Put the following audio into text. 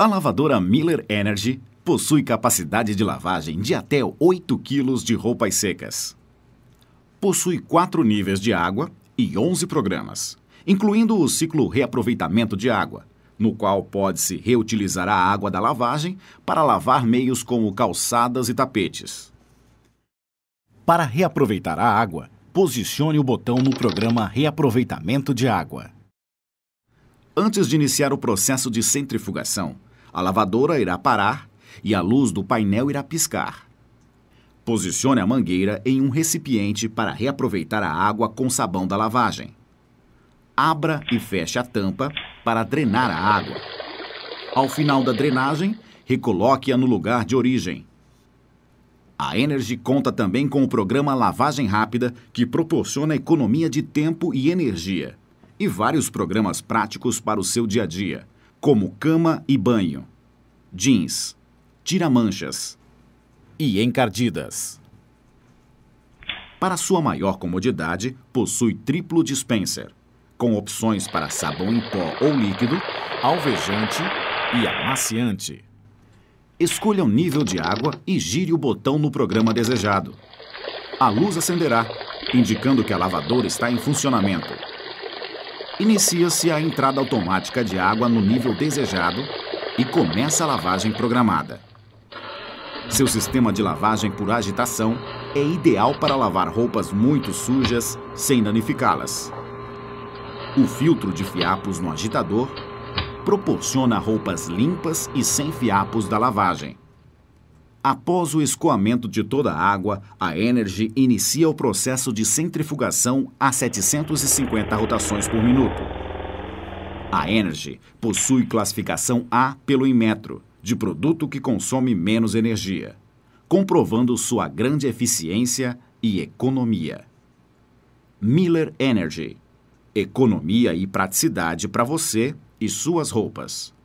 A lavadora Miller Energy possui capacidade de lavagem de até 8 kg de roupas secas. Possui 4 níveis de água e 11 programas, incluindo o ciclo reaproveitamento de água, no qual pode-se reutilizar a água da lavagem para lavar meios como calçadas e tapetes. Para reaproveitar a água, posicione o botão no programa Reaproveitamento de Água. Antes de iniciar o processo de centrifugação, a lavadora irá parar e a luz do painel irá piscar. Posicione a mangueira em um recipiente para reaproveitar a água com sabão da lavagem. Abra e feche a tampa para drenar a água. Ao final da drenagem, recoloque-a no lugar de origem. A Energy conta também com o programa Lavagem Rápida, que proporciona economia de tempo e energia, e vários programas práticos para o seu dia a dia como cama e banho, jeans, tiramanchas e encardidas. Para sua maior comodidade, possui triplo dispenser, com opções para sabão em pó ou líquido, alvejante e amaciante. Escolha o nível de água e gire o botão no programa desejado. A luz acenderá, indicando que a lavadora está em funcionamento inicia-se a entrada automática de água no nível desejado e começa a lavagem programada. Seu sistema de lavagem por agitação é ideal para lavar roupas muito sujas sem danificá-las. O filtro de fiapos no agitador proporciona roupas limpas e sem fiapos da lavagem. Após o escoamento de toda a água, a Energy inicia o processo de centrifugação a 750 rotações por minuto. A Energy possui classificação A pelo Inmetro, de produto que consome menos energia, comprovando sua grande eficiência e economia. Miller Energy. Economia e praticidade para você e suas roupas.